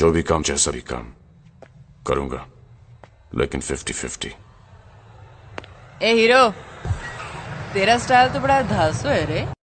जो भी काम चाहे सभी काम करूंगा लेकिन फिफ्टी फिफ्टी ए हीरो तेरा स्टाइल तो बड़ा धासु है रे